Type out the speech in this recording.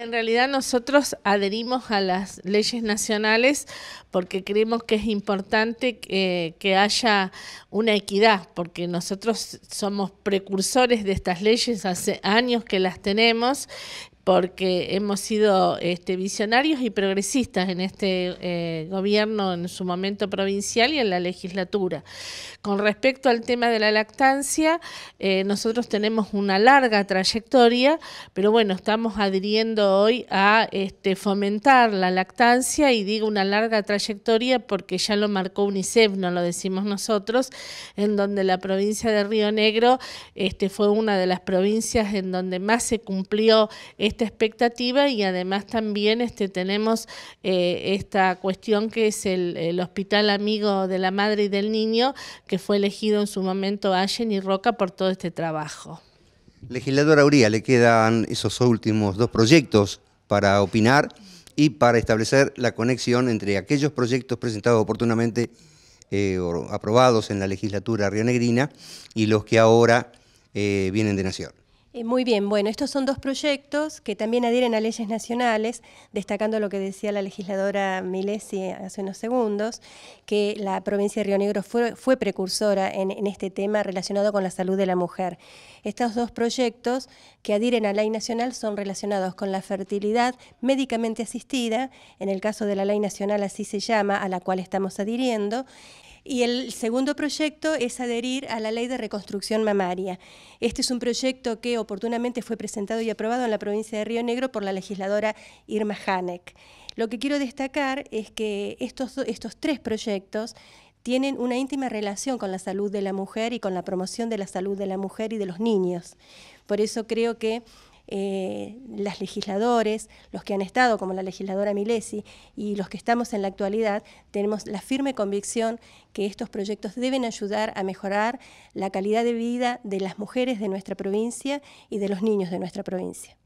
En realidad nosotros adherimos a las leyes nacionales porque creemos que es importante eh, que, haya una equidad, porque nosotros somos precursores de estas leyes, hace años que las tenemos, porque hemos sido este, visionarios y progresistas en este eh, gobierno, en su momento provincial y en la legislatura. Con respecto al tema de la lactancia, eh, nosotros tenemos una larga trayectoria, pero bueno, estamos adhiriendo hoy a este, fomentar la lactancia y digo una larga trayectoria porque ya lo marcó UNICEF, no lo decimos nosotros, en donde la provincia de Río Negro este, fue una de las provincias en donde más se cumplió esta expectativa y además también este, tenemos eh, esta cuestión que es el, Hospital Amigo de la Madre y del Niño, que fue elegido en su momento Allen y Roca por todo este trabajo. Legisladora Uría, le quedan esos últimos dos proyectos para opinar y para establecer la conexión entre aquellos proyectos presentados oportunamente eh, o aprobados en la legislatura rionegrina y los que ahora eh, vienen de Nación. Eh, muy bien, bueno, estos son dos proyectos que también adhieren a leyes nacionales, destacando lo que decía la legisladora Milesi hace unos segundos, que la provincia de Río Negro fue, fue precursora en, este tema relacionado con la salud de la mujer. Estos dos proyectos que adhieren a la ley nacional son relacionados con la fertilidad médicamente asistida, en el caso de la ley nacional así se llama, a la cual estamos adhiriendo, y el segundo proyecto es adherir a la ley de reconstrucción mamaria. Este es un proyecto que oportunamente fue presentado y aprobado en la provincia de Río Negro por la legisladora Irma Hanek. Lo que quiero destacar es que estos, estos tres proyectos tienen una íntima relación con la salud de la mujer y con la promoción de la salud de la mujer y de los niños. Por eso creo que eh, las legisladores, los que han estado, como la legisladora Milesi, y los que estamos en la actualidad, tenemos la firme convicción que estos proyectos deben ayudar a mejorar la calidad de vida de las mujeres de nuestra provincia y de los niños de nuestra provincia.